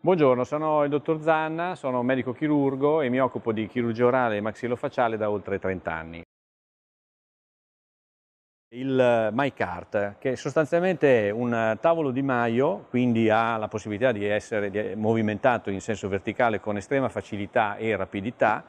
Buongiorno, sono il dottor Zanna, sono medico chirurgo e mi occupo di chirurgia orale e maxillofaciale da oltre 30 anni. Il eh, MyCart, che sostanzialmente è un eh, tavolo di maio, quindi ha la possibilità di essere eh, movimentato in senso verticale con estrema facilità e rapidità,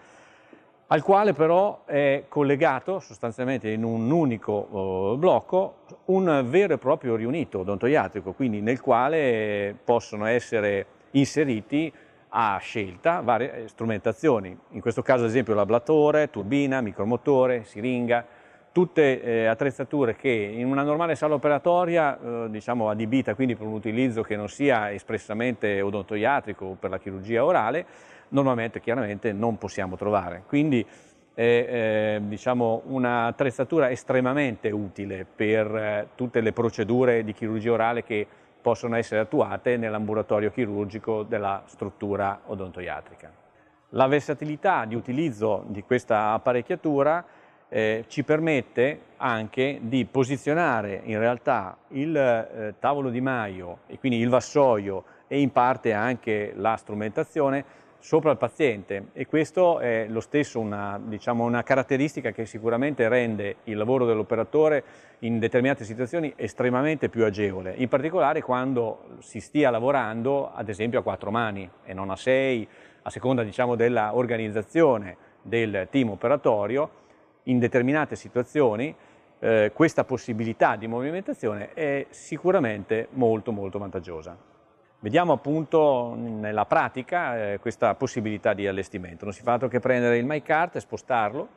al quale però è collegato sostanzialmente in un unico oh, blocco un vero e proprio riunito odontoiatrico, quindi nel quale possono essere inseriti a scelta varie eh, strumentazioni, in questo caso ad esempio l'ablatore, turbina, micromotore, siringa, tutte eh, attrezzature che in una normale sala operatoria, eh, diciamo adibita quindi per un utilizzo che non sia espressamente odontoiatrico o per la chirurgia orale, normalmente chiaramente non possiamo trovare. Quindi è eh, diciamo un'attrezzatura estremamente utile per eh, tutte le procedure di chirurgia orale che possono essere attuate nell'ambulatorio chirurgico della struttura odontoiatrica. La versatilità di utilizzo di questa apparecchiatura eh, ci permette anche di posizionare in realtà il eh, tavolo di maio e quindi il vassoio e in parte anche la strumentazione sopra il paziente e questo è lo stesso una, diciamo, una caratteristica che sicuramente rende il lavoro dell'operatore in determinate situazioni estremamente più agevole, in particolare quando si stia lavorando ad esempio a quattro mani e non a sei, a seconda diciamo, dell'organizzazione del team operatorio, in determinate situazioni eh, questa possibilità di movimentazione è sicuramente molto molto vantaggiosa. Vediamo appunto nella pratica eh, questa possibilità di allestimento. Non si fa altro che prendere il MyCart e spostarlo,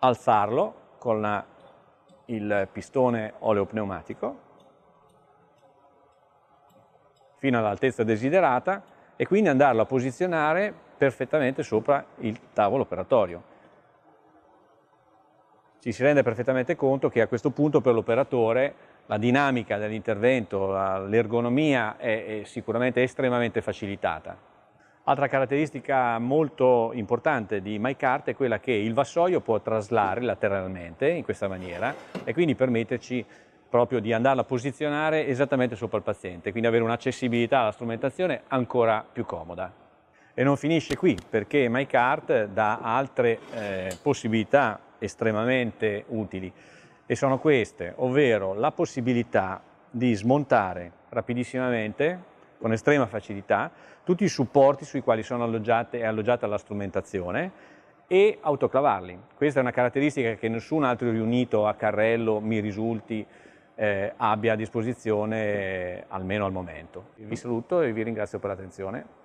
alzarlo con il pistone oleopneumatico fino all'altezza desiderata e quindi andarlo a posizionare perfettamente sopra il tavolo operatorio ci si rende perfettamente conto che a questo punto per l'operatore la dinamica dell'intervento, l'ergonomia è, è sicuramente estremamente facilitata. Altra caratteristica molto importante di MyCart è quella che il vassoio può traslare lateralmente in questa maniera e quindi permetterci proprio di andarla a posizionare esattamente sopra il paziente, quindi avere un'accessibilità alla strumentazione ancora più comoda. E non finisce qui perché MyCart dà altre eh, possibilità estremamente utili e sono queste, ovvero la possibilità di smontare rapidissimamente, con estrema facilità, tutti i supporti sui quali sono alloggiate, è alloggiata la strumentazione e autoclavarli. Questa è una caratteristica che nessun altro riunito a carrello, mi risulti, eh, abbia a disposizione eh, almeno al momento. Vi saluto e vi ringrazio per l'attenzione.